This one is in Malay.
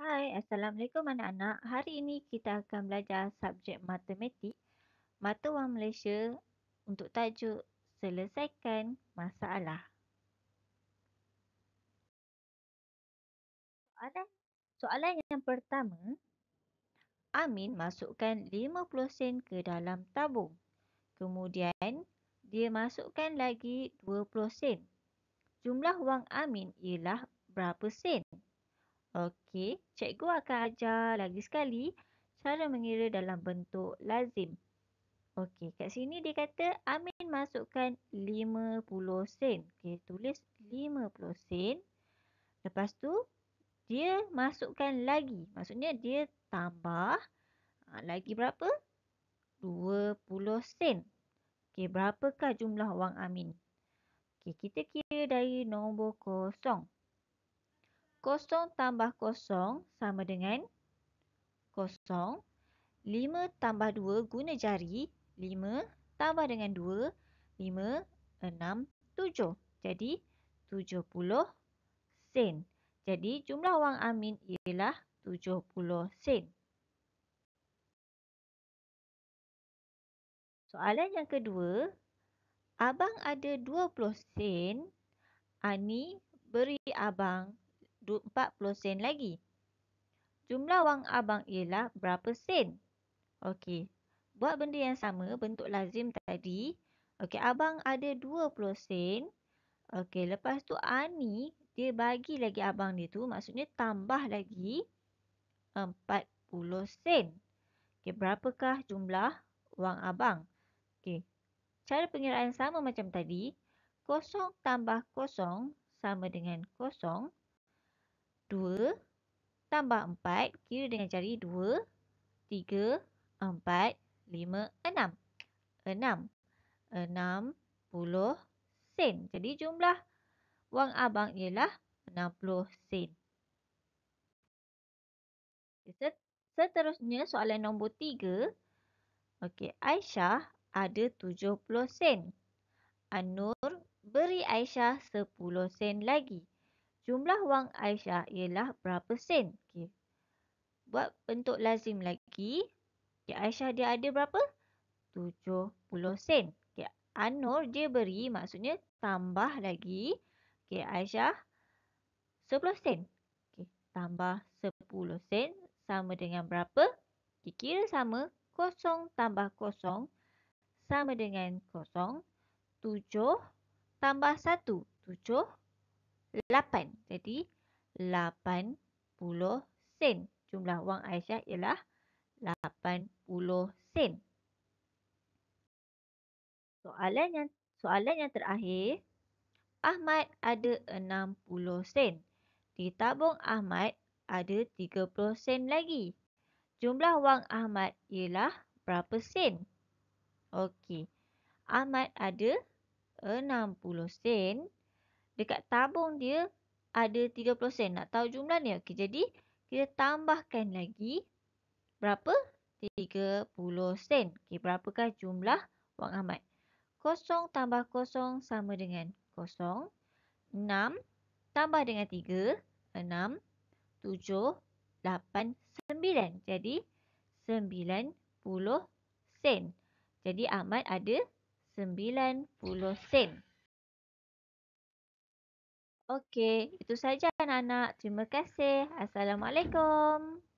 Hai, Assalamualaikum anak-anak. Hari ini kita akan belajar subjek matematik Mata Wang Malaysia untuk tajuk Selesaikan Masalah. Soalan, soalan yang pertama, Amin masukkan 50 sen ke dalam tabung. Kemudian, dia masukkan lagi 20 sen. Jumlah wang Amin ialah berapa sen? Okey, cikgu akan ajar lagi sekali cara mengira dalam bentuk lazim. Okey, kat sini dia kata Amin masukkan 50 sen. Okey, tulis 50 sen. Lepas tu, dia masukkan lagi. Maksudnya dia tambah ha, lagi berapa? 20 sen. Okey, berapakah jumlah wang Amin? Okey, kita kira dari nombor kosong kosong tambah kosong sama dengan kosong. Lima tambah dua guna jari. Lima tambah dengan dua. Lima, enam, tujuh. Jadi, tujuh puluh sen. Jadi, jumlah wang amin ialah tujuh puluh sen. Soalan yang kedua. Abang ada dua puluh sen. Ani beri abang 40 sen lagi. Jumlah wang abang ialah berapa sen? Okey. Buat benda yang sama bentuk lazim tadi. Okey, abang ada 20 sen. Okey, lepas tu Ani dia bagi lagi abang dia tu maksudnya tambah lagi 40 sen. Okey, berapakah jumlah wang abang? Okey. Cara pengiraan sama macam tadi. Kosong tambah kosong sama dengan kosong. 2 tambah 4 kira dengan jari 2, 3, 4, 5, 6. 6. puluh sen. Jadi jumlah wang abang ialah 60 sen. Seterusnya soalan nombor 3. Okey, Aisyah ada 70 sen. Anur beri Aisyah 10 sen lagi jumlah wang Aisyah ialah berapa sen. Okay. Buat bentuk lazim lagi. Okay, Aisyah dia ada berapa? 70 sen. Okay. Anur dia beri maksudnya tambah lagi. Okay, Aisyah 10 sen. Okay. Tambah 10 sen sama dengan berapa? Kira sama 0 tambah 0 sama dengan 0. 7 tambah 1. 7 lapan. Jadi, lapan puluh sen. Jumlah wang Aisyah ialah lapan puluh sen. Soalan yang, soalan yang terakhir, Ahmad ada enam puluh sen. Di tabung Ahmad ada tiga puluh sen lagi. Jumlah wang Ahmad ialah berapa sen? Okey. Ahmad ada enam puluh sen dekat tabung dia ada 30 sen. Nak tahu jumlah ni? Okey, jadi kita tambahkan lagi berapa? 30 sen. Okey, berapakah jumlah wang amat? 0 tambah 0 sama dengan 0. 6 tambah dengan 3, 6, 7, 8, 9. Jadi 90 sen. Jadi amat ada 90 sen. Okey, itu saja anak-anak. Terima kasih. Assalamualaikum.